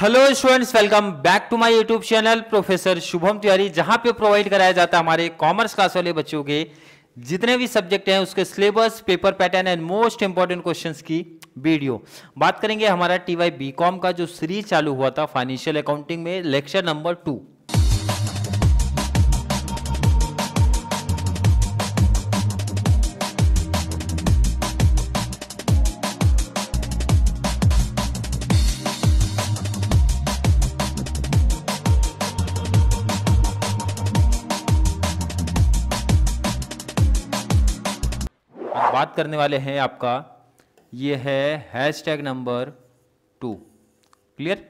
hello students welcome back to my YouTube channel professor Shubham Tiwari जहां पे provide कराया जाता है हमारे कॉमर्स क्लास वाले बच्चों के जितने भी सब्जेक्ट हैं उसके syllabus paper pattern and most important questions की वीडियो बात करेंगे हमारा टी वाई बी कॉम का जो सीरीज चालू हुआ था फाइनेंशियल अकाउंटिंग में लेक्चर नंबर टू करने वाले हैं आपका ये है hashtag number two clear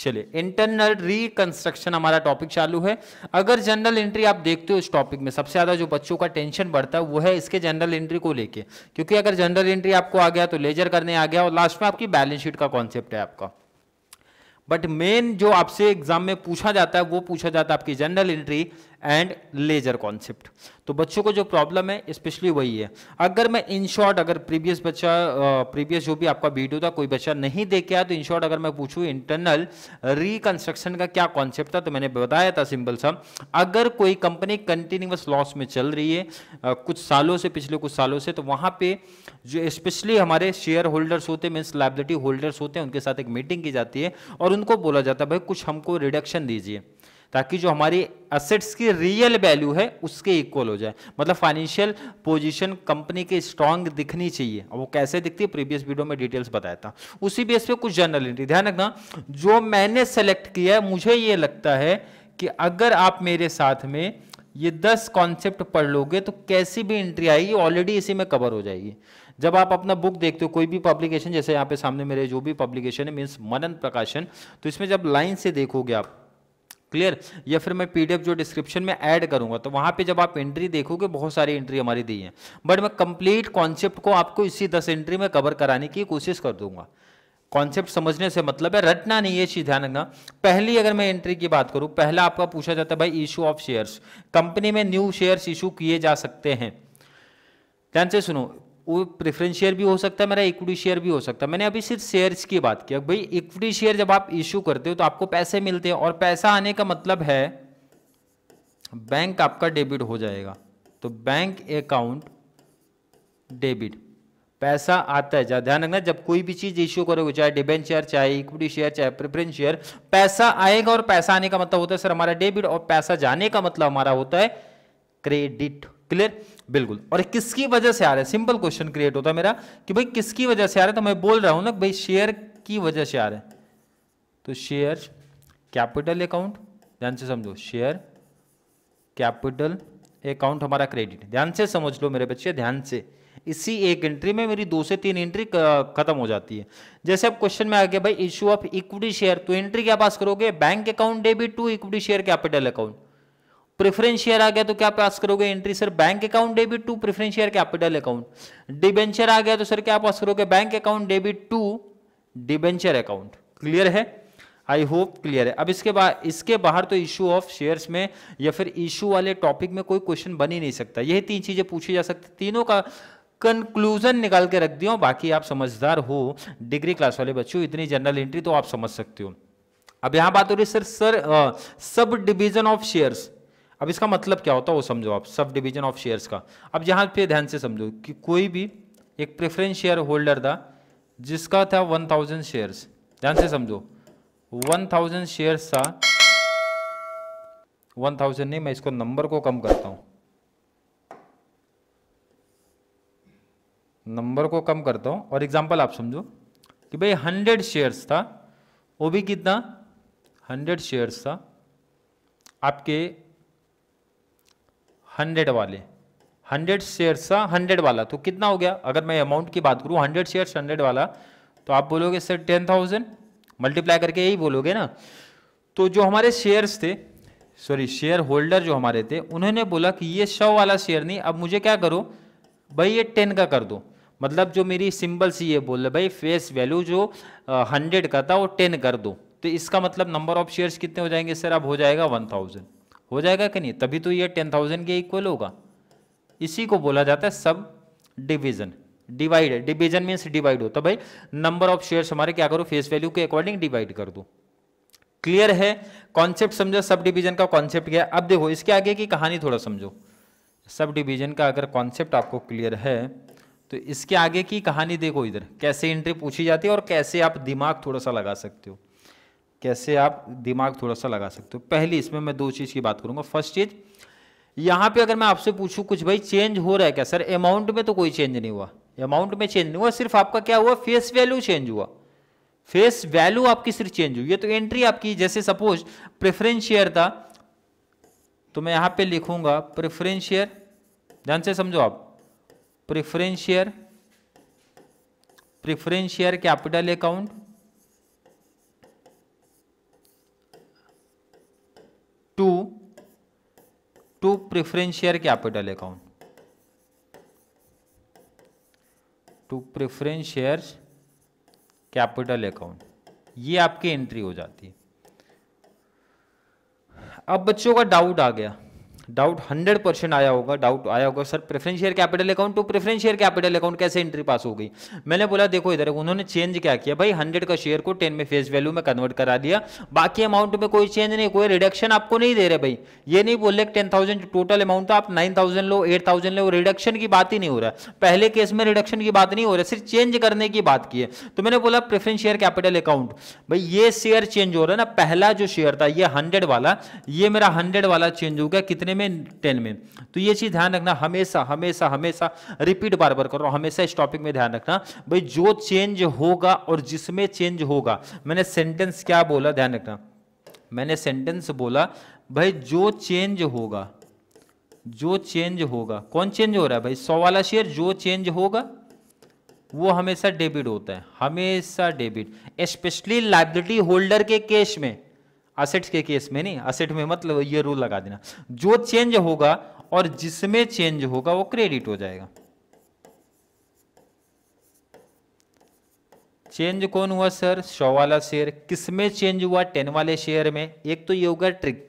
चलिए इंटरनल रिकंस्ट्रक्शन हमारा टॉपिक चालू है अगर जनरल एंट्री आप देखते हो इस टॉपिक में सबसे ज्यादा जो बच्चों का टेंशन बढ़ता है वो है इसके जनरल एंट्री को लेके क्योंकि अगर जनरल एंट्री आपको आ गया तो लेजर करने आ गया और लास्ट में आपकी बैलेंस शीट का कॉन्सेप्ट है आपका बट मेन जो आपसे एग्जाम में पूछा जाता है वो पूछा जाता है आपकी general entry and ledger concept तो बच्चों को जो प्रॉब्लम है स्पेशली वही है अगर मैं इन शॉर्ट अगर प्रीवियस बच्चा प्रीवियस जो भी आपका वीडियो था कोई बच्चा नहीं देख आया तो इन शॉर्ट अगर मैं पूछूं इंटरनल रिकंस्ट्रक्शन का क्या कॉन्सेप्ट था तो मैंने बताया था सिंपल सा अगर कोई कंपनी कंटिन्यूस लॉस में चल रही है आ, कुछ सालों से पिछले कुछ सालों से तो वहाँ पे जो स्पेशली हमारे शेयर होल्डर्स होते हैं मीन्स लाइबिलिटी होल्डर्स होते हैं उनके साथ एक मीटिंग की जाती है और उनको बोला जाता है भाई कुछ हमको रिडक्शन दीजिए ताकि जो हमारी असेट्स की रियल वैल्यू है उसके इक्वल हो जाए मतलब फाइनेंशियल पोजीशन कंपनी के स्ट्रांग दिखनी चाहिए और वो कैसे दिखती है प्रीवियस वीडियो में डिटेल्स बताया था उसी बेस पे कुछ जनरल एंट्री ध्यान रखना जो मैंने सेलेक्ट किया है मुझे ये लगता है कि अगर आप मेरे साथ में ये दस कॉन्सेप्ट पढ़ लोगे तो कैसी भी एंट्री आएगी ऑलरेडी इसी में कवर हो जाएगी जब आप अपना बुक देखते हो कोई भी पब्लिकेशन जैसे यहाँ पे सामने मेरे जो भी पब्लिकेशन है मीन्स मनन प्रकाशन तो इसमें जब लाइन से देखोगे आप क्लियर या फिर मैं पीडीएफ जो डिस्क्रिप्शन में ऐड करूंगा तो वहां पे जब आप एंट्री देखोगे बहुत सारी एंट्री हमारी दी है बट मैं कंप्लीट कॉन्सेप्ट को आपको इसी दस एंट्री में कवर कराने की कोशिश कर दूंगा कॉन्सेप्ट समझने से मतलब है रटना नहीं है चीज ध्यान रखना पहली अगर मैं एंट्री की बात करूं पहला आपका पूछा जाता है भाई इशू ऑफ शेयर्स कंपनी में न्यू शेयर्स इशू किए जा सकते हैं ध्यान से सुनो वो प्रेफरेंस शेयर भी हो सकता है मेरा इक्विटी शेयर भी हो सकता है मैंने अभी सिर्फ शेयर्स की बात की भाई इक्विटी शेयर जब आप इश्यू करते हो तो आपको पैसे मिलते हैं और पैसा आने का मतलब है बैंक आपका डेबिट हो जाएगा तो बैंक अकाउंट डेबिट पैसा आता है ध्यान रखना जब कोई भी चीज इश्यू करोगे चाहे डिबेंचर चाहे इक्विटी शेयर चाहे प्रेफरेंस शेयर पैसा आएगा और पैसा आने का मतलब होता है सर हमारा डेबिट और पैसा जाने का मतलब हमारा होता है क्रेडिट क्लियर बिल्कुल और किसकी वजह से आ रहा है सिंपल क्वेश्चन क्रिएट होता है मेरा कि भाई किसकी वजह से आ रहा है तो मैं बोल रहा हूं ना भाई शेयर की वजह से आ रहा है तो शेयर कैपिटल अकाउंट ध्यान से समझो शेयर कैपिटल अकाउंट हमारा क्रेडिट ध्यान से समझ लो मेरे बच्चे ध्यान से इसी एक एंट्री में मेरी दो से तीन एंट्री खत्म हो जाती है जैसे अब क्वेश्चन में आ गया भाई इश्यू ऑफ इक्विटी शेयर तो एंट्री क्या पास करोगे bank account debit to equity share capital account preference share आ गया तो क्या पास करोगे entry sir bank account debit to preference share capital account debenture आ गया तो सर क्या पास करोगे bank account debit to debenture account clear है आई होप क्लियर है अब इसके बाद इसके बाहर तो इशू ऑफ शेयर्स में या फिर इशू वाले टॉपिक में कोई क्वेश्चन बन ही नहीं सकता यही तीन चीजें पूछी जा सकती तीनों का कंक्लूजन निकाल के रख दियो बाकी आप समझदार हो डिग्री क्लास वाले बच्चों इतनी जनरल एंट्री तो आप समझ सकते हो अब यहां बात हो रही sir sir subdivision of shares अब इसका मतलब क्या होता है वो समझो आप सब डिवीजन ऑफ शेयर्स का अब यहाँ पे ध्यान से समझो कि कोई भी एक प्रेफरेंस शेयर होल्डर था जिसका था वन थाउजेंड शेयर्स ध्यान से समझो वन थाउजेंड शेयर्स था वन थाउजेंड नहीं मैं इसको नंबर को कम करता हूँ नंबर को कम करता हूँ और एग्जाम्पल आप समझो कि भाई हंड्रेड शेयर्स था वो भी कितना हंड्रेड शेयर्स था आपके हंड्रेड वाले हंड्रेड शेयर्स सा हंड्रेड वाला तो कितना हो गया अगर मैं अमाउंट की बात करूँ हंड्रेड शेयर्स हंड्रेड वाला तो आप बोलोगे सर टेन थाउजेंड मल्टीप्लाई करके यही बोलोगे ना तो जो हमारे शेयर्स थे सॉरी शेयर होल्डर जो हमारे थे उन्होंने बोला कि ये सौ वाला शेयर नहीं अब मुझे क्या करो भाई ये टेन का कर दो मतलब जो मेरी सिंबल सी ये बोल रहे भाई फेस वैल्यू जो हंड्रेड का था वो टेन कर दो तो इसका मतलब नंबर ऑफ शेयर्स कितने हो जाएंगे सर अब हो जाएगा वन थाउजेंड हो जाएगा कि नहीं तभी तो ये टेन थाउजेंड के इक्वल होगा इसी को बोला जाता है subdivision divide division means divide हो तो भाई नंबर ऑफ शेयर्स हमारे क्या करो फेस वैल्यू के अकॉर्डिंग डिवाइड कर दो क्लियर है कॉन्सेप्ट समझो सब डिवीजन का कॉन्सेप्ट क्या अब देखो इसके आगे की कहानी थोड़ा समझो सब डिवीजन का अगर कॉन्सेप्ट आपको क्लियर है तो इसके आगे की कहानी देखो इधर कैसे एंट्री पूछी जाती है और कैसे आप दिमाग थोड़ा सा लगा सकते हो कैसे आप दिमाग थोड़ा सा लगा सकते हो पहली इसमें मैं दो चीज़ की बात करूंगा फर्स्ट चीज़ यहां पे अगर मैं आपसे पूछूं कुछ भाई चेंज हो रहा है क्या सर अमाउंट में तो कोई चेंज नहीं हुआ अमाउंट में चेंज नहीं हुआ सिर्फ आपका क्या हुआ फेस वैल्यू चेंज हुआ फेस वैल्यू आपकी सिर्फ चेंज हुई है तो एंट्री आपकी जैसे सपोज प्रेफरेंस शेयर था तो मैं यहां पे लिखूंगा प्रेफरेंस शेयर ध्यान से समझो आप preference share preference share capital account to to preference share capital account to preference share capital account ये आपकी एंट्री हो जाती है अब बच्चों का डाउट आ गया डाउट हंड्रेड परसेंट आया होगा डाउट आया होगा sir preference share capital account to preference share capital account कैसे एंट्री पास हो गई मैंने बोला देखो इधर उन्होंने चेंज क्या किया भाई हंड्रेड का शेयर को टेन में फेस वैल्यू में कन्वर्ट करा दिया बाकी अमाउंट में कोई चेंज नहीं कोई रिडक्शन आपको नहीं दे रहे भाई ये नहीं बोल रहे टेन थाउजेंड टोटल अमाउंट आप नाइन थाउजेंड लो एट थाउजेंड लो रिडक्शन की बात ही नहीं हो रहा है पहले केस में रिडक्शन की बात नहीं हो रहा सिर्फ चेंज करने की बात की है तो मैंने बोला प्रेफरेंस शेयर कैपिटल अकाउंट भाई ये शेयर चेंज हो रहा है ना पहला जो शेयर था ये हंड्रेड वाला ये मेरा हंड्रेड वाला चेंज हो गया कितने में टेन में तो ये चीज़ ध्यान रखना हमेशा हमेशा हमेशा रिपीट बार बार करो हमेशा इस टॉपिक में ध्यान रखना भाई जो चेंज होगा और जिसमें चेंज होगा मैंने सेंटेंस क्या बोला ध्यान रखना मैंने सेंटेंस बोला भाई जो चेंज होगा जो चेंज होगा कौन चेंज हो रहा है भाई सौ वाला शेयर जो चेंज होगा वो हमेशा डेबिट होता है हमेशा डेबिट स्पेशली लाइबिलिटी होल्डर के केस में असेट्स के केस में नहीं असेट में मतलब ये रूल लगा देना जो चेंज होगा और जिसमें चेंज होगा वो क्रेडिट हो जाएगा चेंज कौन हुआ सर सौ वाला शेयर किसमें चेंज हुआ टेन वाले शेयर में एक तो ये होगा ट्रिक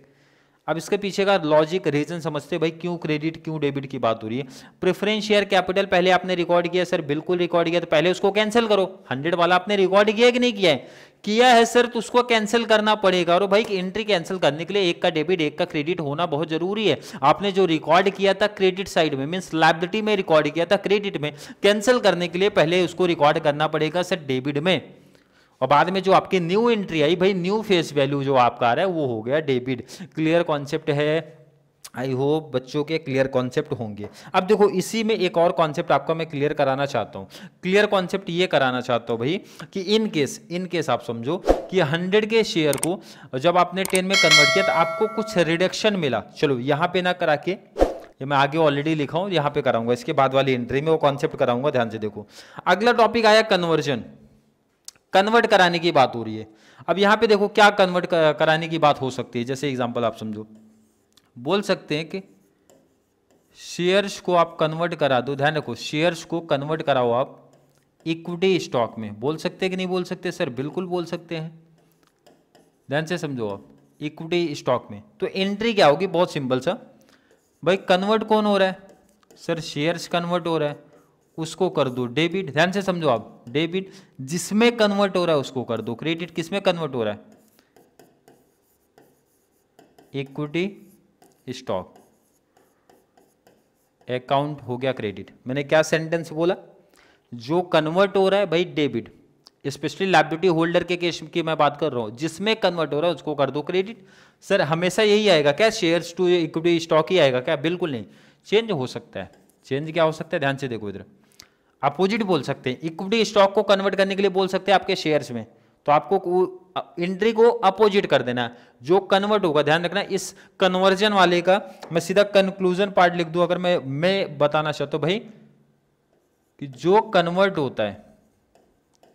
अब इसके पीछे का लॉजिक रीजन समझते हैं भाई क्यों क्रेडिट क्यों डेबिट की बात हो रही है प्रेफरेंस शेयर कैपिटल पहले आपने रिकॉर्ड किया सर बिल्कुल रिकॉर्ड किया तो पहले उसको कैंसिल करो हंड्रेड वाला आपने रिकॉर्ड किया कि नहीं किया है किया है सर तो उसको कैंसिल करना पड़ेगा और भाई एंट्री कैंसिल करने के लिए एक का डेबिट एक का क्रेडिट होना बहुत जरूरी है आपने जो रिकॉर्ड किया था क्रेडिट साइड में मीन्स लाइबिलिटी में रिकॉर्ड किया था क्रेडिट में कैंसिल करने के लिए पहले उसको रिकॉर्ड करना पड़ेगा सर डेबिट में और बाद में जो आपके न्यू एंट्री आई भाई न्यू फेस वैल्यू जो आपका आ रहा है वो हो गया डेबिट क्लियर कॉन्सेप्ट है आई होप बच्चों के क्लियर कॉन्सेप्ट होंगे अब देखो इसी में एक और कॉन्सेप्ट आपका मैं क्लियर कराना चाहता हूँ क्लियर कॉन्सेप्ट ये कराना चाहता हूँ भाई कि इन केस इन केस आप समझो कि 100 के शेयर को जब आपने 10 में कन्वर्ट किया तो आपको कुछ रिडक्शन मिला चलो यहाँ पे ना करा के ये मैं आगे ऑलरेडी लिखा हूँ यहाँ पे कराऊंगा इसके बाद वाली एंट्री में वो कॉन्सेप्ट कराऊंगा ध्यान से देखो अगला टॉपिक आया कन्वर्जन कन्वर्ट कराने की बात हो रही है अब यहां पे देखो क्या कन्वर्ट कराने की बात हो सकती है जैसे एग्जाम्पल आप समझो बोल सकते हैं कि शेयर्स को आप कन्वर्ट करा दो ध्यान रखो शेयर्स को कन्वर्ट कराओ आप इक्विटी स्टॉक में बोल सकते हैं कि नहीं बोल सकते सर बिल्कुल बोल सकते हैं ध्यान से समझो आप इक्विटी स्टॉक में तो एंट्री क्या होगी बहुत सिंपल सा भाई कन्वर्ट कौन हो रहा है सर शेयर्स कन्वर्ट हो रहा है उसको कर दो डेबिट ध्यान से समझो आप डेबिट जिसमें कन्वर्ट हो रहा है उसको कर दो क्रेडिट किसमें कन्वर्ट हो रहा है इक्विटी स्टॉक अकाउंट हो गया क्रेडिट मैंने क्या सेंटेंस बोला जो कन्वर्ट हो रहा है भाई डेबिट स्पेशली लाइब्रिटी होल्डर के केस की मैं बात कर रहा हूं जिसमें कन्वर्ट हो रहा है उसको कर दो क्रेडिट सर हमेशा यही आएगा क्या शेयर्स टू इक्विटी स्टॉक ही आएगा क्या बिल्कुल नहीं चेंज हो सकता है चेंज क्या हो सकता है ध्यान से देखो इधर अपोजिट बोल सकते हैं इक्विटी स्टॉक को कन्वर्ट करने के लिए बोल सकते हैं आपके शेयर्स में तो आपको एंट्री को अपोजिट कर देना जो कन्वर्ट होगा ध्यान रखना इस कन्वर्जन वाले का मैं सीधा कंक्लूजन पार्ट लिख दू अगर मैं मैं बताना चाहता हूं भाई कि जो कन्वर्ट होता है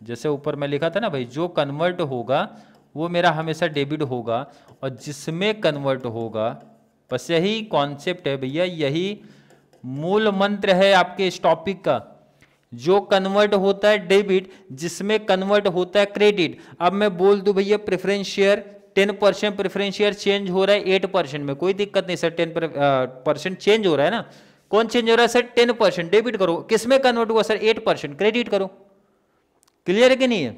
जैसे ऊपर मैं लिखा था ना भाई जो कन्वर्ट होगा वो मेरा हमेशा डेबिट होगा और जिसमें कन्वर्ट होगा बस यही कॉन्सेप्ट है भैया यही मूल मंत्र है आपके इस टॉपिक का जो कन्वर्ट होता है डेबिट जिसमें कन्वर्ट होता है क्रेडिट अब मैं बोल दू भैया preference share ten percent preference share change हो रहा है एट परसेंट में कोई दिक्कत नहीं सर टेन परसेंट चेंज हो रहा है ना कौन चेंज हो रहा है सर टेन परसेंट डेबिट करो किसमें कन्वर्ट हुआ सर एट परसेंट क्रेडिट करो क्लियर है कि नहीं है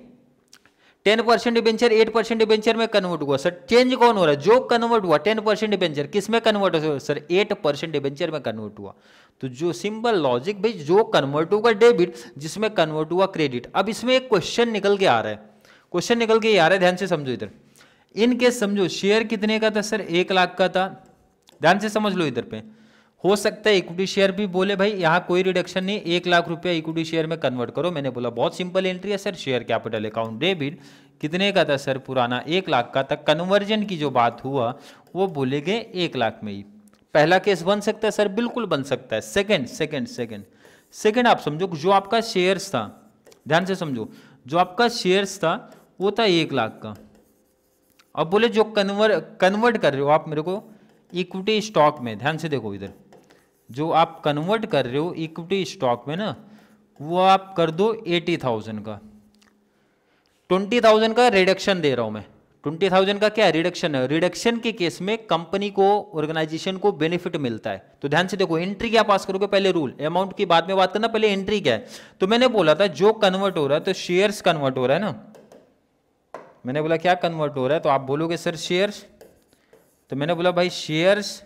ten percent debenture eight percent debenture में कन्वर्ट हुआ सर चेंज कौन हो रहा है जो कन्वर्ट हुआ टेन परसेंट डिबेंचर किस में कन्वर्ट हुआ सर एट परसेंट डिबेंचर में कन्वर्ट हुआ तो जो सिंपल लॉजिक भाई जो कन्वर्ट हुआ डेबिट जिसमें कन्वर्ट हुआ क्रेडिट अब इसमें एक क्वेश्चन निकल के आ रहा है क्वेश्चन निकल के आ रहा है ध्यान से समझो इधर इनकेस समझो शेयर कितने का था सर एक लाख का था ध्यान से समझ लो इधर पे हो सकता है इक्विटी शेयर भी बोले भाई यहाँ कोई रिडक्शन नहीं एक लाख रुपया इक्विटी शेयर में कन्वर्ट करो मैंने बोला बहुत सिंपल एंट्री है sir share capital account debit कितने का था सर पुराना एक लाख का था कन्वर्जन की जो बात हुआ वो बोलेंगे एक लाख में ही पहला केस बन सकता है सर बिल्कुल बन सकता है सेकेंड सेकेंड सेकेंड सेकेंड आप समझो जो आपका शेयर्स था ध्यान से समझो जो आपका शेयर्स था वो था एक लाख का अब बोले जो कन्वर्ट कन्वर्ट कर रहे हो आप मेरे को इक्विटी स्टॉक में ध्यान से देखो इधर जो आप कन्वर्ट कर रहे हो इक्विटी स्टॉक में ना वो आप कर दो एटी थाउजेंड का ट्वेंटी थाउजेंड का रिडक्शन दे रहा हूं मैं ट्वेंटी थाउजेंड का क्या रिडक्शन है रिडक्शन के केस में कंपनी को ऑर्गेनाइजेशन को बेनिफिट मिलता है तो ध्यान से देखो एंट्री क्या पास करोगे पहले रूल अमाउंट की बाद में बात करना पहले एंट्री क्या है तो मैंने बोला था जो कन्वर्ट हो रहा है तो शेयर्स कन्वर्ट हो रहा है ना मैंने बोला क्या कन्वर्ट हो रहा है तो आप बोलोगे सर शेयर्स तो मैंने बोला भाई shares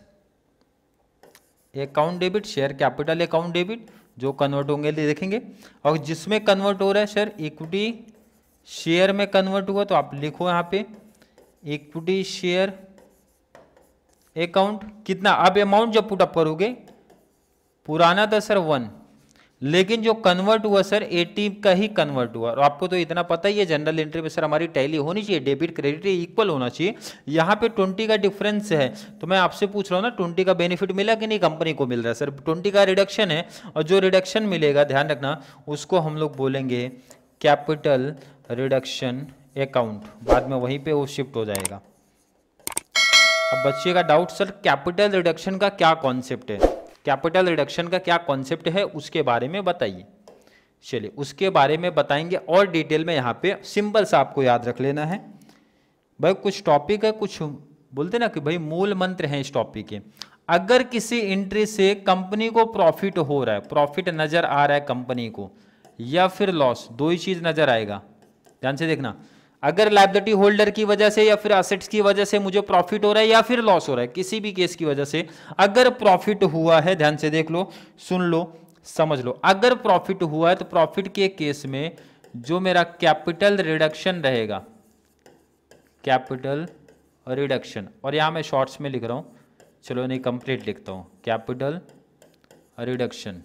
account debit share capital account debit जो कन्वर्ट होंगे देखेंगे और जिसमें कन्वर्ट हो रहा है शेयर इक्विटी शेयर में कन्वर्ट हुआ तो आप लिखो यहाँ पे इक्विटी शेयर अकाउंट कितना अब अमाउंट जब पुटअप करोगे पुराना था सर वन लेकिन जो कन्वर्ट हुआ सर एटी का ही कन्वर्ट हुआ और आपको तो इतना पता ही है जनरल एंट्री में सर हमारी टैली होनी चाहिए डेबिट क्रेडिट इक्वल होना चाहिए यहाँ पे ट्वेंटी का डिफरेंस है तो मैं आपसे पूछ रहा हूँ ना ट्वेंटी का बेनिफिट मिला कि नहीं कंपनी को मिल रहा है सर ट्वेंटी का रिडक्शन है और जो रिडक्शन मिलेगा ध्यान रखना उसको हम लोग बोलेंगे कैपिटल रिडक्शन अकाउंट बाद में वहीं पर वो शिफ्ट हो जाएगा अब बच्चे का डाउट सर कैपिटल रिडक्शन का क्या कॉन्सेप्ट है कैपिटल रिडक्शन का क्या कॉन्सेप्ट है उसके बारे में बताइए चलिए उसके बारे में बताएंगे और डिटेल में यहाँ पे सिंबल्स आपको याद रख लेना है भाई कुछ टॉपिक है कुछ बोलते ना कि भाई मूल मंत्र हैं इस टॉपिक के अगर किसी एंट्री से कंपनी को प्रॉफिट हो रहा है प्रॉफिट नज़र आ रहा है कंपनी को या फिर लॉस दो ही चीज़ नज़र आएगा ध्यान से देखना अगर लाइबिलिटी होल्डर की वजह से या फिर असेट्स की वजह से मुझे प्रॉफिट हो रहा है या फिर लॉस हो रहा है किसी भी केस की वजह से अगर प्रॉफिट हुआ है ध्यान से देख लो सुन लो समझ लो अगर प्रॉफिट हुआ है तो प्रॉफिट के केस में जो मेरा कैपिटल रिडक्शन रहेगा कैपिटल रिडक्शन और यहां मैं शॉर्ट्स में लिख रहा हूं चलो नहीं कंप्लीट लिखता हूं कैपिटल रिडक्शन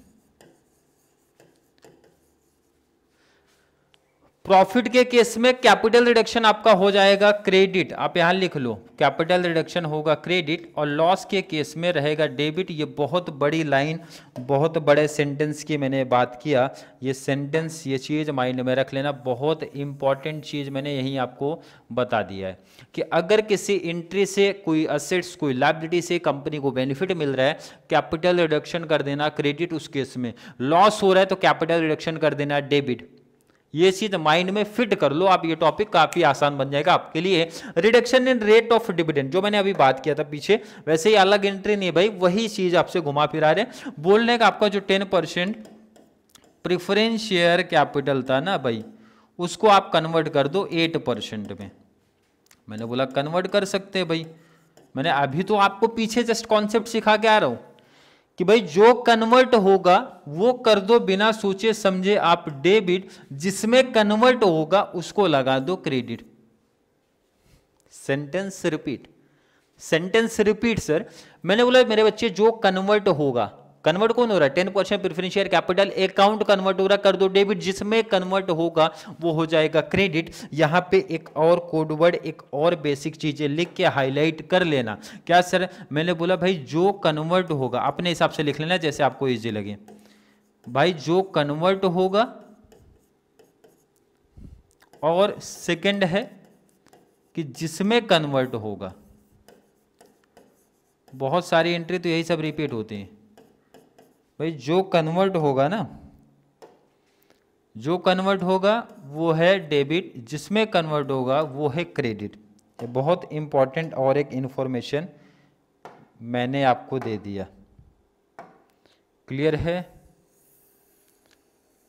प्रॉफिट के केस में कैपिटल रिडक्शन आपका हो जाएगा क्रेडिट आप यहां लिख लो कैपिटल रिडक्शन होगा क्रेडिट और लॉस के केस में रहेगा डेबिट ये बहुत बड़ी लाइन बहुत बड़े सेंटेंस की मैंने बात किया ये सेंटेंस ये चीज़ माइंड में रख लेना बहुत इंपॉर्टेंट चीज़ मैंने यहीं आपको बता दिया है कि अगर किसी एंट्री से कोई असेट्स कोई लाइबिलिटी से कंपनी को बेनिफिट मिल रहा है कैपिटल रिडक्शन कर देना क्रेडिट उस केस में लॉस हो रहा है तो कैपिटल रिडक्शन कर देना डेबिट ये चीज माइंड में फिट कर लो आप ये टॉपिक काफी आसान बन जाएगा आपके लिए reduction in rate of dividend जो मैंने अभी बात किया था पीछे वैसे ही अलग एंट्री नहीं भाई वही चीज आपसे घुमा फिरा रहे बोलने का आपका जो ten percent preference share capital था ना भाई उसको आप कन्वर्ट कर दो एट परसेंट में मैंने बोला कन्वर्ट कर सकते हैं भाई मैंने अभी तो आपको पीछे जस्ट कॉन्सेप्ट सिखा के आ रहा हूं कि भाई जो कन्वर्ट होगा वो कर दो बिना सोचे समझे आप डेबिट जिसमें कन्वर्ट होगा उसको लगा दो credit sentence repeat sentence repeat sir मैंने बोला मेरे बच्चे जो कन्वर्ट होगा कन्वर्ट कौन हो रहा है ten percent preferential capital account convert हो रहा कर दो डेबिट जिसमें कन्वर्ट होगा वो हो जाएगा क्रेडिट यहाँ पे एक और कोडवर्ड एक और बेसिक चीजें लिख के हाईलाइट कर लेना क्या सर मैंने बोला भाई जो कन्वर्ट होगा अपने हिसाब से लिख लेना जैसे आपको ईजी लगे भाई जो कन्वर्ट होगा और सेकेंड है कि जिसमें कन्वर्ट होगा बहुत सारी एंट्री तो यही सब रिपीट होती हैं भाई जो कन्वर्ट होगा ना जो कन्वर्ट होगा वो है डेबिट जिसमें कन्वर्ट होगा वो है क्रेडिट ये बहुत इम्पॉर्टेंट और एक इन्फॉर्मेशन मैंने आपको दे दिया क्लियर है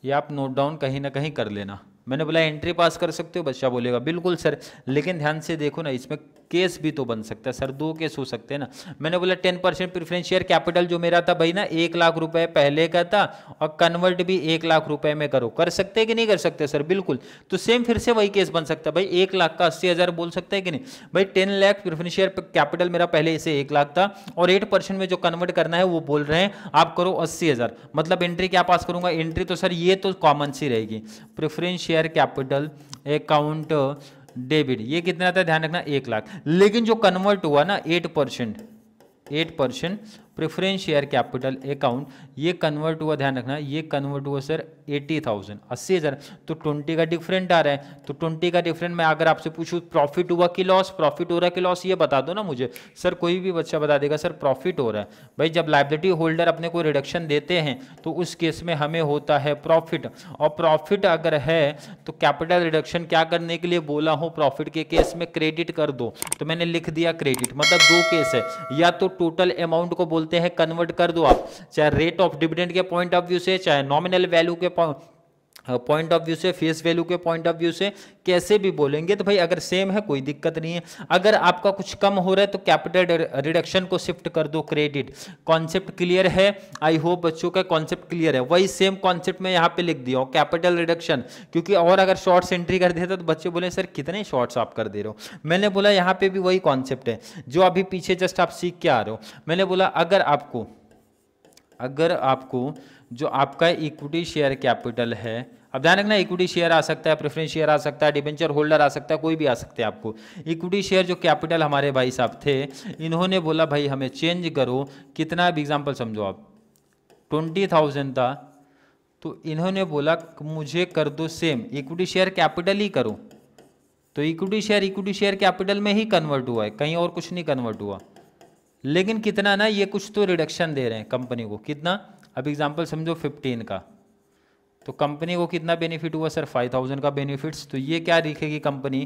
ये आप नोट डाउन कहीं ना कहीं कर लेना मैंने बोला एंट्री पास कर सकते हो बच्चा बोलेगा बिल्कुल सर लेकिन ध्यान से देखो ना इसमें केस भी तो बन सकता है सर दो केस हो सकते हैं ना मैंने बोला ten percent preferential share capital जो मेरा था भाई ना एक लाख रुपए पहले का था और कन्वर्ट भी एक लाख रुपए में करो कर सकते हैं कि नहीं कर सकते सर बिल्कुल तो सेम फिर से वही केस बन सकता है भाई एक लाख का अस्सी हज़ार बोल सकते हैं कि नहीं भाई ten lakh preference share capital मेरा पहले से एक लाख था और एट परसेंट में जो कन्वर्ट करना है वो बोल रहे हैं आप करो अस्सी हज़ार मतलब एंट्री क्या पास करूंगा एंट्री तो सर ये तो कॉमन सी रहेगी preference share capital account debit ये कितना आता है ध्यान रखना एक लाख लेकिन जो कन्वर्ट हुआ ना eight percent eight percent preference share capital account ये कन्वर्ट हुआ ध्यान रखना ये कन्वर्ट हुआ सर एटी थाउजेंड अस्सी हज़ार तो ट्वेंटी का डिफरेंट आ रहा है तो ट्वेंटी का डिफरेंट मैं अगर आपसे पूछूँ प्रॉफिट हुआ कि लॉस प्रॉफिट हो रहा है कि लॉस ये बता दो ना मुझे सर कोई भी बच्चा बता देगा सर प्रॉफिट हो रहा है भाई जब लाइब्रेटी होल्डर अपने को रिडक्शन देते हैं तो उस केस में हमें होता है प्रॉफिट और प्रॉफिट अगर है तो कैपिटल रिडक्शन क्या करने के लिए बोला हूँ प्रॉफिट के केस में क्रेडिट कर दो तो मैंने लिख दिया क्रेडिट मतलब दो केस है या तो टोटल अमाउंट को बोल बोलते हैं कन्वर्ट कर दो आप चाहे रेट ऑफ डिविडेंड के पॉइंट ऑफ व्यू से चाहे नॉमिनल वैल्यू के पॉइंट ऑफ व्यू से फेस वैल्यू के पॉइंट ऑफ व्यू से कैसे भी बोलेंगे तो भाई अगर सेम है कोई दिक्कत नहीं है अगर आपका कुछ कम हो रहा है तो कैपिटल रिडक्शन को शिफ्ट कर दो क्रेडिट कॉन्सेप्ट क्लियर है आई होप बच्चों का कॉन्सेप्ट क्लियर है वही सेम कॉन्सेप्ट में यहाँ पे लिख दिया हूँ कैपिटल रिडक्शन क्योंकि और अगर शॉर्ट्स एंट्री कर देता तो बच्चे बोले सर कितने शॉर्ट्स आप कर दे रहे हो मैंने बोला यहाँ पे भी वही कॉन्सेप्ट है जो अभी पीछे जस्ट आप सीख के आ रहे हो मैंने बोला अगर आपको अगर आपको जो आपका इक्विटी शेयर कैपिटल है अब ध्यान रखना इक्विटी शेयर आ सकता है प्रेफरेंस शेयर आ सकता है डिबेंचर होल्डर आ सकता है कोई भी आ सकता है आपको इक्विटी शेयर जो कैपिटल हमारे भाई साहब थे इन्होंने बोला भाई हमें चेंज करो कितना भी एग्जाम्पल समझो आप ट्वेंटी थाउजेंड था तो इन्होंने बोला मुझे कर दो सेम इक्विटी शेयर कैपिटल ही करो तो equity share equity share capital में ही कन्वर्ट हुआ है कहीं और कुछ नहीं कन्वर्ट हुआ लेकिन कितना ना ये कुछ तो रिडक्शन दे रहे हैं कंपनी को कितना अब एग्जाम्पल समझो फिफ्टीन का तो कंपनी को कितना बेनिफिट हुआ सर फाइव थाउजेंड का बेनिफिट्स तो ये क्या दिखेगी कंपनी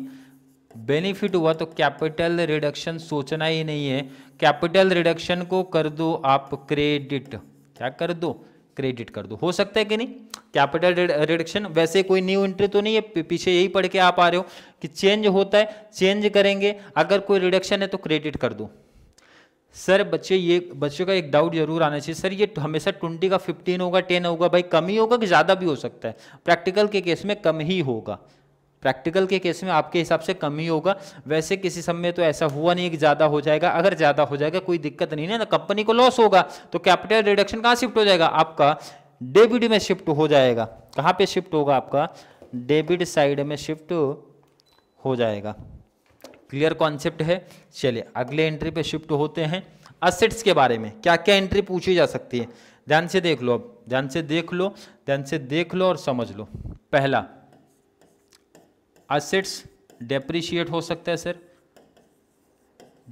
बेनिफिट हुआ तो कैपिटल रिडक्शन सोचना ही नहीं है कैपिटल रिडक्शन को कर दो आप क्रेडिट क्या कर दो क्रेडिट कर दो हो सकता है कि नहीं कैपिटल रिडक्शन वैसे कोई न्यू एंट्री तो नहीं है पीछे यही पढ़ के आप आ रहे हो कि चेंज होता है चेंज करेंगे अगर कोई रिडक्शन है तो क्रेडिट कर दो सर बच्चे ये बच्चों का एक डाउट जरूर आना चाहिए सर ये हमेशा ट्वेंटी का फिफ्टीन होगा टेन होगा भाई कम ही होगा कि ज़्यादा भी हो सकता है प्रैक्टिकल के केस में कम ही होगा प्रैक्टिकल के केस में आपके हिसाब से कम ही होगा वैसे किसी समय तो ऐसा हुआ नहीं कि ज़्यादा हो जाएगा अगर ज़्यादा हो जाएगा कोई दिक्कत नहीं ना कंपनी को लॉस होगा तो कैपिटल रिडक्शन कहाँ शिफ्ट हो जाएगा आपका डेबिट में शिफ्ट हो जाएगा कहाँ पे शिफ्ट होगा आपका डेबिट साइड में शिफ्ट हो जाएगा क्लियर कॉन्सेप्ट है चलिए अगले एंट्री पे शिफ्ट होते हैं असेट्स के बारे में क्या क्या एंट्री पूछी जा सकती है ध्यान से देख लो अब ध्यान से देख लो ध्यान से देख लो और समझ लो पहला असेट्स डेप्रिशिएट हो सकता है सर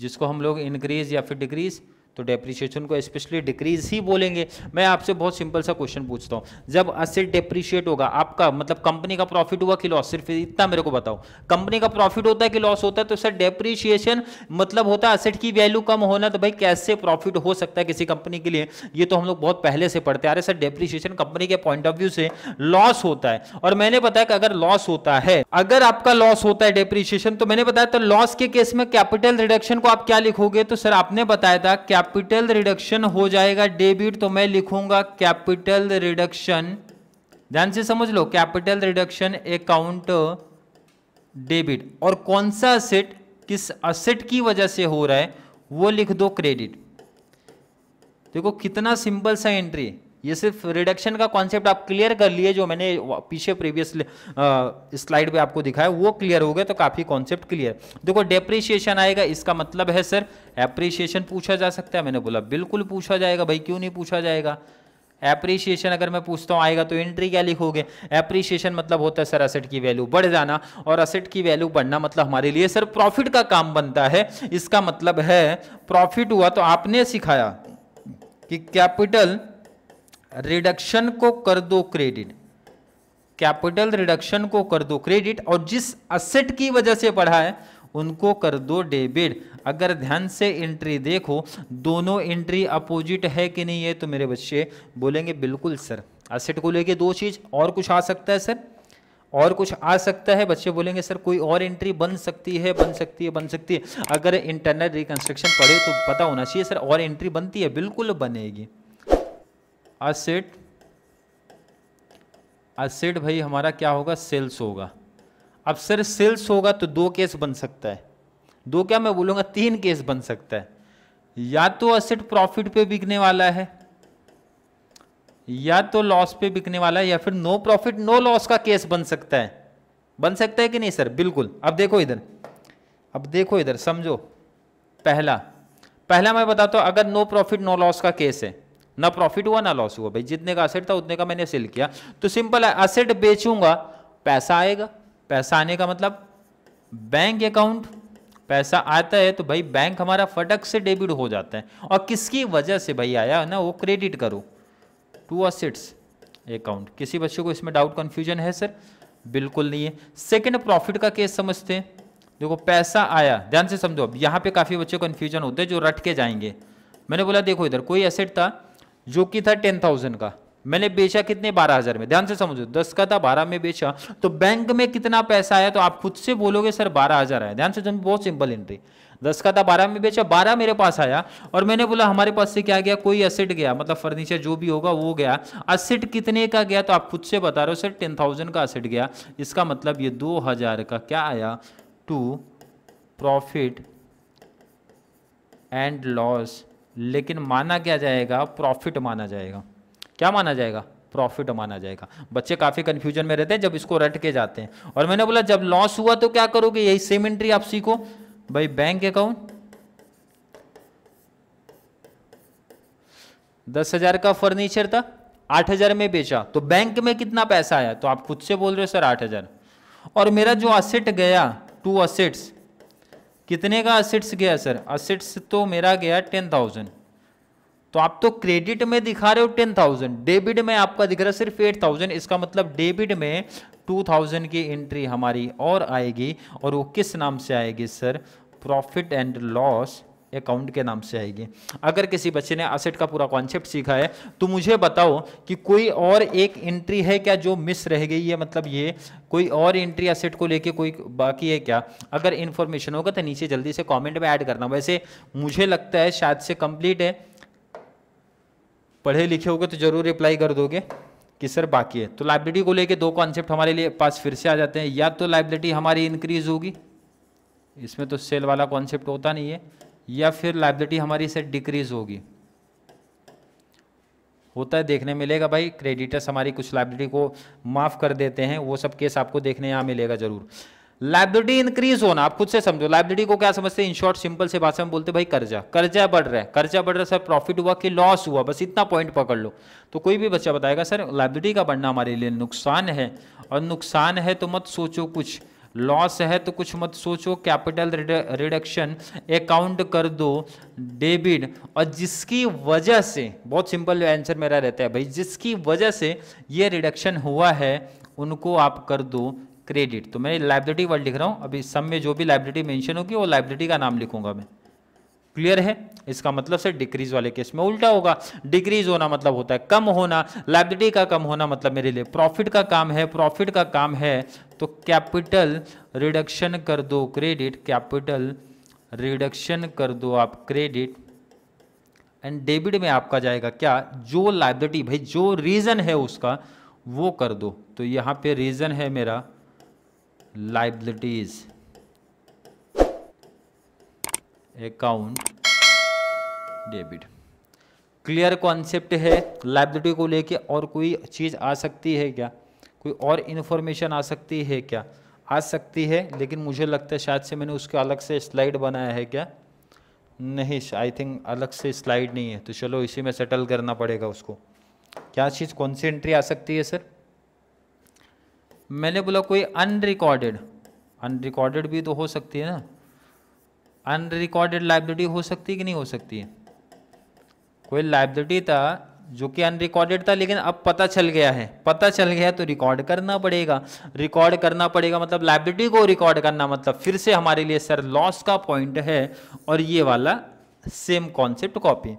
जिसको हम लोग इंक्रीज या फिर डिक्रीज़ तो डेप्रिशिएशन को स्पेशली डिक्रीज ही बोलेंगे मैं आपसे बहुत सिंपल सा क्वेश्चन पूछता हूँ जब असेट डेप्रिशिएट होगा आपका मतलब कंपनी का प्रॉफिट हुआ कि लॉस सिर्फ इतना मेरे को बताओ कंपनी का प्रॉफिट होता है कि लॉस होता है तो सर डेप्रिशिएशन मतलब होता है असेट की वैल्यू कम होना तो भाई कैसे प्रॉफिट हो सकता है किसी कंपनी के लिए ये तो हम लोग बहुत पहले से पढ़ते आ रहे सर डेप्रिशिएशन कंपनी के पॉइंट ऑफ व्यू से लॉस होता है और मैंने बताया कि अगर लॉस होता है अगर आपका लॉस होता है डेप्रिशिएशन तो मैंने बताया तो लॉस के केस में कैपिटल रिडक्शन को आप क्या लिखोगे तो सर आपने बताया था कैपिटल कैपिटल रिडक्शन हो जाएगा डेबिट तो मैं लिखूंगा कैपिटल रिडक्शन ध्यान से समझ लो कैपिटल रिडक्शन अकाउंट डेबिट और कौन सा असेट किस असेट की वजह से हो रहा है वो लिख दो क्रेडिट देखो कितना सिंपल सा एंट्री ये सिर्फ रिडक्शन का कॉन्सेप्ट आप क्लियर कर लिए जो मैंने पीछे प्रीवियस स्लाइड पे आपको दिखाया वो क्लियर हो गया तो काफ़ी कॉन्सेप्ट क्लियर देखो डेप्रिशिएशन आएगा इसका मतलब है सर एप्रिशिएशन पूछा जा सकता है मैंने बोला बिल्कुल पूछा जाएगा भाई क्यों नहीं पूछा जाएगा एप्रिशिएशन अगर मैं पूछता हूँ आएगा तो एंट्री क्या लिखोगे एप्रिशिएशन मतलब होता है सर असेट की वैल्यू बढ़ जाना और असेट की वैल्यू बढ़ना मतलब हमारे लिए सर प्रॉफिट का काम बनता है इसका मतलब है प्रॉफिट हुआ तो आपने सिखाया कि कैपिटल रिडक्शन को कर दो क्रेडिट कैपिटल रिडक्शन को कर दो क्रेडिट और जिस असेट की वजह से पढ़ा है उनको कर दो डेबिट अगर ध्यान से एंट्री देखो दोनों एंट्री अपोजिट है कि नहीं है तो मेरे बच्चे बोलेंगे बिल्कुल सर असेट को लेके दो चीज़ और कुछ आ सकता है सर और कुछ आ सकता है बच्चे बोलेंगे सर कोई और एंट्री बन सकती है बन सकती है बन सकती है अगर इंटरनल रिकन्स्ट्रक्शन पढ़े तो पता होना चाहिए सर और एंट्री बनती है बिल्कुल बनेगी असेट असेट भाई हमारा क्या होगा सेल्स होगा अब सर सेल्स होगा तो दो केस बन सकता है दो क्या मैं बोलूंगा तीन केस बन सकता है या तो असेट प्रॉफिट पे बिकने वाला है या तो लॉस पे बिकने वाला है या फिर नो प्रॉफिट नो लॉस का केस बन सकता है बन सकता है कि नहीं सर बिल्कुल अब देखो इधर अब देखो इधर समझो पहला पहला मैं बताता हूं अगर नो प्रॉफिट नो लॉस का केस है ना प्रॉफिट हुआ ना लॉस हुआ भाई जितने का असेट था उतने का मैंने सेल किया तो सिंपल है असेट बेचूंगा पैसा आएगा पैसा आने का मतलब बैंक अकाउंट पैसा आता है तो भाई बैंक हमारा फटक से डेबिट हो जाता है और किसकी वजह से भाई आया ना वो क्रेडिट करो टू असेट्स अकाउंट किसी बच्चे को इसमें डाउट कन्फ्यूजन है सर बिल्कुल नहीं है सेकेंड प्रॉफिट का केस समझते हैं देखो पैसा आया ध्यान से समझो अब यहाँ पे काफ़ी बच्चे कन्फ्यूजन होते हैं जो रट के जाएंगे मैंने बोला देखो इधर कोई एसेट था जो कि था टेन थाउजेंड का मैंने बेचा कितने बारह हजार में ध्यान से समझो दस का था बारह में बेचा तो बैंक में कितना पैसा आया तो आप खुद से बोलोगे सर बारह हजार आया ध्यान से समझो बहुत सिंपल एंट्री दस का था बारह में बेचा बारह मेरे पास आया और मैंने बोला हमारे पास से क्या गया कोई असेट गया मतलब फर्नीचर जो भी होगा वो गया असेट कितने का गया तो आप खुद से बता रहे हो सर टेन थाउजेंड का असेट गया इसका मतलब ये दो हजार का क्या आया टू प्रॉफिट एंड लॉस लेकिन माना क्या जाएगा प्रॉफिट माना जाएगा क्या माना जाएगा प्रॉफिट माना जाएगा बच्चे काफ़ी कंफ्यूजन में रहते हैं जब इसको रट के जाते हैं और मैंने बोला जब लॉस हुआ तो क्या करोगे यही सेम एंट्री आप सीखो भाई बैंक अकाउंट दस हजार का फर्नीचर था आठ हजार में बेचा तो बैंक में कितना पैसा आया तो आप खुद से बोल रहे हो सर आठ हजार और मेरा जो असेट गया टू असेट्स कितने का असिट्स गया सर असिट्स तो मेरा गया टेन थाउजेंड तो आप तो क्रेडिट में दिखा रहे हो टेन थाउजेंड डेबिट में आपका दिख रहा है सिर्फ एट थाउजेंड इसका मतलब डेबिट में टू थाउजेंड की एंट्री हमारी और आएगी और वो किस नाम से आएगी sir profit and loss account के नाम से आएगी अगर किसी बच्चे ने असेट का पूरा कॉन्सेप्ट सीखा है तो मुझे बताओ कि कोई और एक एंट्री है क्या जो मिस रह गई है मतलब ये कोई और एंट्री असेट को लेके कोई बाकी है क्या अगर इन्फॉर्मेशन होगा तो नीचे जल्दी से कॉमेंट में ऐड करना वैसे मुझे लगता है शायद से कंप्लीट है पढ़े लिखे होगे तो जरूर रिप्लाई कर दोगे कि सर बाकी है तो लाइब्रेटी को लेके दो कॉन्सेप्ट हमारे लिए पास फिर से आ जाते हैं या तो लाइब्रेटी हमारी इंक्रीज होगी इसमें तो सेल वाला कॉन्सेप्ट होता नहीं है या फिर लाइबिलिटी हमारी से डिक्रीज होगी होता है देखने मिलेगा भाई क्रेडिटर्स हमारी कुछ लाइबिलिटी को माफ कर देते हैं वो सब केस आपको देखने यहाँ मिलेगा जरूर लाइबिलिटी इंक्रीज होना आप खुद से समझो लाइबिलिटी को क्या समझते हैं इन शॉर्ट सिंपल से भाषा में बोलते भाई कर्जा कर्जा बढ़ रहा है कर्जा बढ़ रहा है सर प्रॉफिट हुआ कि लॉस हुआ बस इतना पॉइंट पकड़ लो तो कोई भी बच्चा बताएगा सर लाइबिलिटी का बढ़ना हमारे लिए नुकसान है और नुकसान है तो मत सोचो कुछ लॉस है तो कुछ मत सोचो कैपिटल रिडक्शन अकाउंट कर दो डेबिट और जिसकी वजह से बहुत सिंपल आंसर मेरा रहता है भाई जिसकी वजह से ये रिडक्शन हुआ है उनको आप कर दो क्रेडिट तो मैं लाइब्रेरी वर्ड लिख रहा हूँ अभी सब में जो भी लाइब्रेरी मेंशन होगी वो लाइब्रेरी का नाम लिखूंगा मैं क्लियर है इसका मतलब से डिक्रीज वाले केस में उल्टा होगा डिक्रीज होना मतलब होता है कम होना लाइबिलिटी का कम होना मतलब मेरे लिए प्रॉफिट का काम है प्रॉफिट का काम है तो कैपिटल रिडक्शन कर दो क्रेडिट कैपिटल रिडक्शन कर दो आप क्रेडिट एंड डेबिट में आपका जाएगा क्या जो लाइबिलिटी भाई जो रीजन है उसका वो कर दो तो यहां पे रीजन है मेरा liabilities account debit clear concept है लाइबिलिटी को लेके और कोई चीज़ आ सकती है क्या कोई और इन्फॉर्मेशन आ सकती है क्या आ सकती है लेकिन मुझे लगता है शायद से मैंने उसके अलग से स्लाइड बनाया है क्या नहीं आई थिंक अलग से स्लाइड नहीं है तो चलो इसी में सेटल करना पड़ेगा उसको क्या चीज़ कौन सी एंट्री आ सकती है सर मैंने बोला कोई अनरिकॉर्डेड अनरिकॉर्डेड भी तो हो सकती है ना अनरिकॉर्डेड लाइब्रेटी हो सकती कि नहीं हो सकती है कोई लाइब्रेटी था जो कि अनरिकॉर्डेड था लेकिन अब पता चल गया है पता चल गया तो रिकॉर्ड करना पड़ेगा रिकॉर्ड करना पड़ेगा मतलब लाइब्रेटी को रिकॉर्ड करना मतलब फिर से हमारे लिए सर लॉस का पॉइंट है और ये वाला same concept copy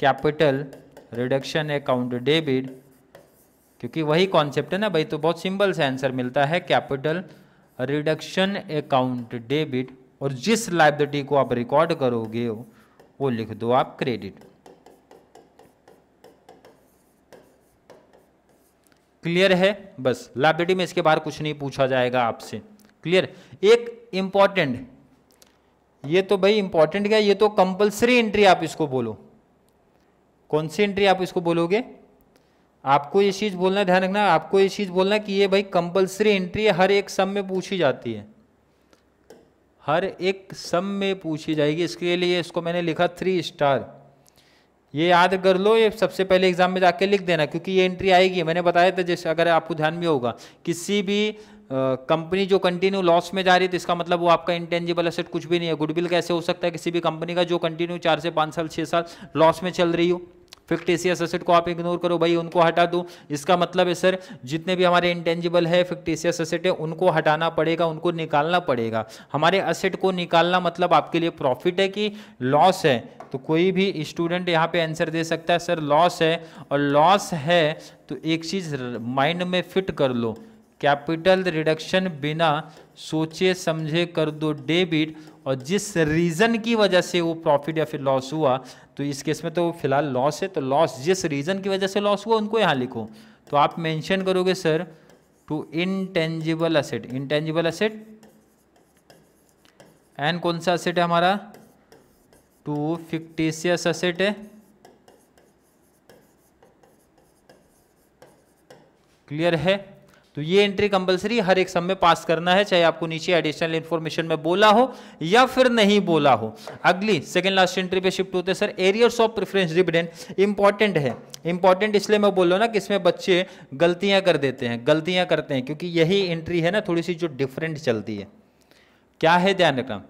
capital reduction account debit क्योंकि वही कॉन्सेप्ट है ना भाई तो बहुत सिंपल से आंसर मिलता है कैपिटल रिडक्शन अकाउंट डेबिट और जिस लाइब्रेरी को आप रिकॉर्ड करोगे वो लिख दो आप क्रेडिट क्लियर है बस लाइब्रेरी में इसके बाहर कुछ नहीं पूछा जाएगा आपसे क्लियर एक इंपॉर्टेंट ये तो भाई इंपॉर्टेंट क्या ये तो कंपलसरी एंट्री आप इसको बोलो कौन सी एंट्री आप इसको बोलोगे आपको ये चीज़ बोलना ध्यान रखना आपको ये चीज़ बोलना कि ये भाई कंपलसरी एंट्री हर एक सम में पूछी जाती है हर एक सम में पूछी जाएगी इसके लिए इसको मैंने लिखा थ्री स्टार ये याद कर लो ये सबसे पहले एग्जाम में जाके लिख देना क्योंकि ये एंट्री आएगी मैंने बताया था जैसे अगर आपको ध्यान में होगा किसी भी कंपनी जो कंटिन्यू लॉस में जा रही है इसका मतलब वो आपका इंटेंजिबल असेट कुछ भी नहीं है गुडविल कैसे हो सकता है किसी भी कंपनी का जो कंटिन्यू चार से पाँच साल छः साल लॉस में चल रही हो फिक्टिशियस एसेट को आप इग्नोर करो भाई उनको हटा दो इसका मतलब है सर जितने भी हमारे इंटेंजिबल है फिक्टिशियस एसेट है उनको हटाना पड़ेगा उनको निकालना पड़ेगा हमारे असेट को निकालना मतलब आपके लिए प्रॉफिट है कि लॉस है तो कोई भी स्टूडेंट यहाँ पे आंसर दे सकता है सर लॉस है और लॉस है तो एक चीज़ माइंड में फिट कर लो कैपिटल रिडक्शन बिना सोचे समझे कर दो डेबिट और जिस रीज़न की वजह से वो प्रॉफिट या फिर लॉस हुआ तो इस केस में तो फिलहाल लॉस है तो लॉस जिस रीज़न की वजह से लॉस हुआ उनको यहाँ लिखो तो आप मेंशन करोगे sir to intangible asset intangible asset and कौन सा असेट है हमारा टू फिक्टिशियस असेट है क्लियर है तो ये एंट्री कंपलसरी हर एक सब में पास करना है चाहे आपको नीचे एडिशनल इन्फॉर्मेशन में बोला हो या फिर नहीं बोला हो अगली सेकेंड लास्ट एंट्री पे शिफ्ट होते sir arrears of preference dividend important है इंपॉर्टेंट इसलिए मैं बोल रहा हूँ ना कि इसमें बच्चे गलतियां कर देते हैं गलतियां करते हैं क्योंकि यही एंट्री है ना थोड़ी सी जो डिफरेंट चलती है क्या है ध्यान रखना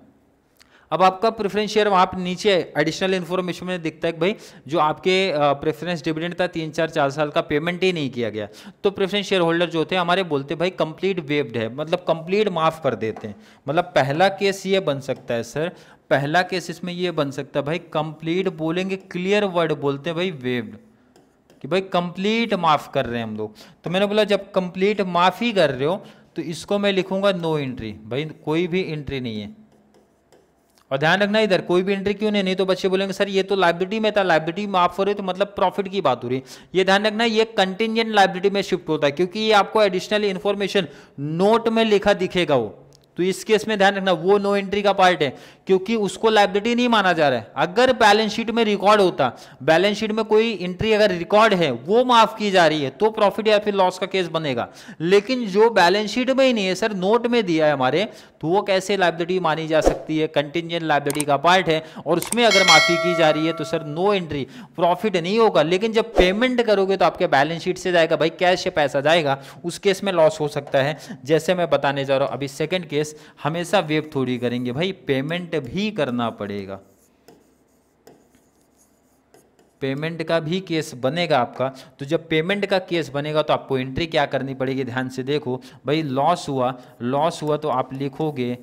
अब आपका प्रेफरेंस शेयर वहाँ पर नीचे एडिशनल इन्फॉर्मेशन में दिखता है कि भाई जो आपके प्रेफरेंस डिविडेंड था तीन चार चार साल का पेमेंट ही नहीं किया गया तो प्रेफरेंस शेयर होल्डर जो थे हमारे बोलते भाई कंप्लीट वेव्ड है मतलब कंप्लीट माफ़ कर देते हैं मतलब पहला केस ये बन सकता है सर पहला केस इसमें ये बन सकता है भाई कंप्लीट बोलेंगे क्लियर वर्ड बोलते हैं भाई वेव्ड कि भाई कंप्लीट माफ़ कर रहे हैं हम लोग तो मैंने बोला जब कंप्लीट ही कर रहे हो तो इसको मैं लिखूंगा नो एंट्री भाई कोई भी एंट्री नहीं है और ध्यान रखना इधर कोई भी एंट्री क्यों नहीं नहीं तो बच्चे बोलेंगे सर ये तो लाइब्रेरी में था लाइब्रेरी माफ हो रही तो मतलब प्रॉफिट की बात हो रही है ये ध्यान रखना ये कंटिजेंट लाइब्रेरी में शिफ्ट होता है क्योंकि ये आपको एडिशनल इन्फॉर्मेशन नोट में लिखा दिखेगा वो तो इस केस में ध्यान रखना वो नो एंट्री का पार्ट है क्योंकि उसको लाइबिलिटी नहीं माना जा रहा है अगर बैलेंस शीट में रिकॉर्ड होता बैलेंस शीट में कोई एंट्री अगर रिकॉर्ड है वो माफ की जा रही है तो प्रॉफिट या फिर लॉस का केस बनेगा लेकिन जो बैलेंस शीट में ही नहीं है सर नोट में दिया है हमारे तो वो कैसे लाइबिलिटी मानी जा सकती है कंटिजेंट लाइबिलिटी का पार्ट है और उसमें अगर माफी की जा रही है तो सर नो एंट्री प्रॉफिट नहीं होगा लेकिन जब पेमेंट करोगे तो आपके बैलेंस शीट से जाएगा भाई कैश पैसा जाएगा उस केस में लॉस हो सकता है जैसे मैं बताने जा रहा हूं अभी सेकेंड केस केस हमेशा वेब थोड़ी करेंगे भाई पेमेंट भी करना पड़ेगा पेमेंट का भी केस बनेगा आपका तो जब पेमेंट का केस बनेगा तो आपको एंट्री क्या करनी पड़ेगी ध्यान से देखो भाई लॉस हुआ लॉस हुआ तो आप लिखोगे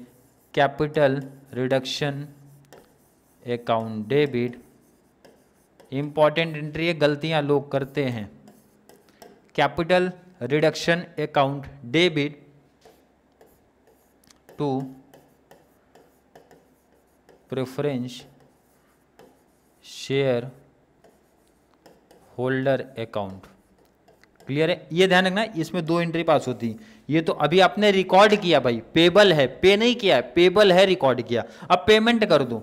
capital reduction account debit important entry है गलतियां लोग करते हैं capital reduction account debit to preference share holder account clear है ये ध्यान रखना इसमें दो एंट्री पास होती ये तो अभी आपने रिकॉर्ड किया भाई पेबल है पे नहीं किया है पेबल है रिकॉर्ड किया अब पेमेंट कर दो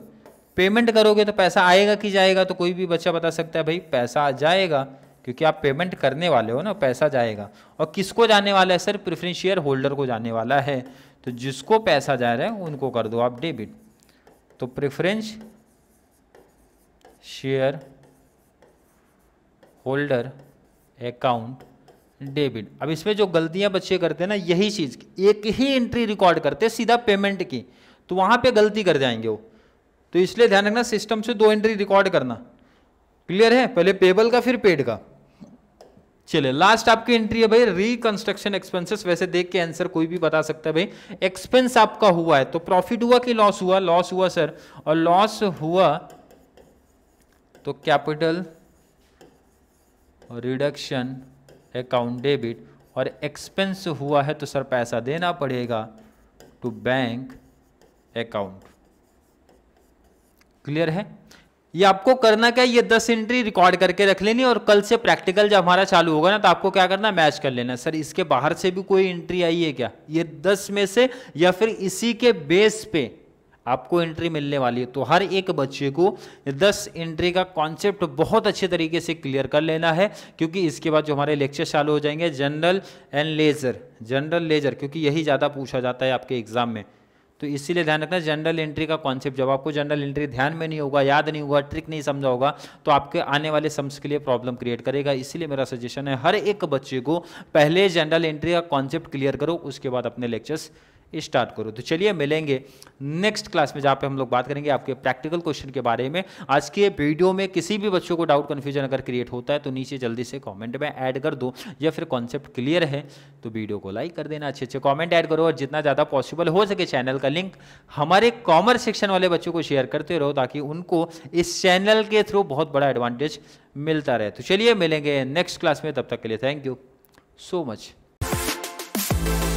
पेमेंट करोगे तो पैसा आएगा कि जाएगा तो कोई भी बच्चा बता सकता है भाई पैसा जाएगा क्योंकि आप पेमेंट करने वाले हो ना पैसा जाएगा और किसको जाने वाला है सर प्रेफरेंस शेयर होल्डर को जाने वाला है तो जिसको पैसा जा रहा है उनको कर दो आप डेबिट तो preference share holder account debit अब इसमें जो गलतियां बच्चे करते हैं ना यही चीज़ एक ही एंट्री रिकॉर्ड करते हैं सीधा पेमेंट की तो वहां पे गलती कर जाएंगे वो तो इसलिए ध्यान रखना सिस्टम से दो एंट्री रिकॉर्ड करना क्लियर है पहले पेबल का फिर पेड का चलिए लास्ट आपकी एंट्री है भाई रिकंस्ट्रक्शन एक्सपेंसेस वैसे देख के आंसर कोई भी बता सकता है भाई एक्सपेंस आपका हुआ है तो प्रॉफिट हुआ कि लॉस हुआ लॉस हुआ सर और लॉस हुआ तो कैपिटल रिडक्शन अकाउंट डेबिट और एक्सपेंस हुआ है तो सर पैसा देना पड़ेगा टू बैंक अकाउंट क्लियर है ये आपको करना क्या है ये दस एंट्री रिकॉर्ड करके रख लेनी और कल से प्रैक्टिकल जब हमारा चालू होगा ना तो आपको क्या करना मैच कर लेना सर इसके बाहर से भी कोई एंट्री आई है क्या ये दस में से या फिर इसी के बेस पे आपको एंट्री मिलने वाली है तो हर एक बच्चे को दस एंट्री का कॉन्सेप्ट बहुत अच्छे तरीके से क्लियर कर लेना है क्योंकि इसके बाद जो हमारे लेक्चर चालू हो जाएंगे journal and ledger journal ledger क्योंकि यही ज़्यादा पूछा जाता है आपके एग्जाम में तो इसीलिए ध्यान रखना जनरल एंट्री का कॉन्सेप्ट जब आपको जनरल एंट्री ध्यान में नहीं होगा याद नहीं होगा ट्रिक नहीं समझा होगा तो आपके आने वाले सम्स के लिए प्रॉब्लम क्रिएट करेगा इसीलिए मेरा सजेशन है हर एक बच्चे को पहले जनरल एंट्री का कॉन्सेप्ट क्लियर करो उसके बाद अपने लेक्चर्स स्टार्ट करो तो चलिए मिलेंगे नेक्स्ट क्लास में जहाँ पे हम लोग बात करेंगे आपके प्रैक्टिकल क्वेश्चन के बारे में आज के वीडियो में किसी भी बच्चों को डाउट कन्फ्यूजन अगर क्रिएट होता है तो नीचे जल्दी से कमेंट में ऐड कर दो या फिर कॉन्सेप्ट क्लियर है तो वीडियो को लाइक कर देना अच्छे अच्छे कॉमेंट ऐड करो और जितना ज़्यादा पॉसिबल हो सके चैनल का लिंक हमारे कॉमर्स सेक्शन वाले बच्चों को शेयर करते रहो ताकि उनको इस चैनल के थ्रू बहुत बड़ा एडवांटेज मिलता रहे तो चलिए मिलेंगे नेक्स्ट क्लास में तब तक के लिए थैंक यू सो मच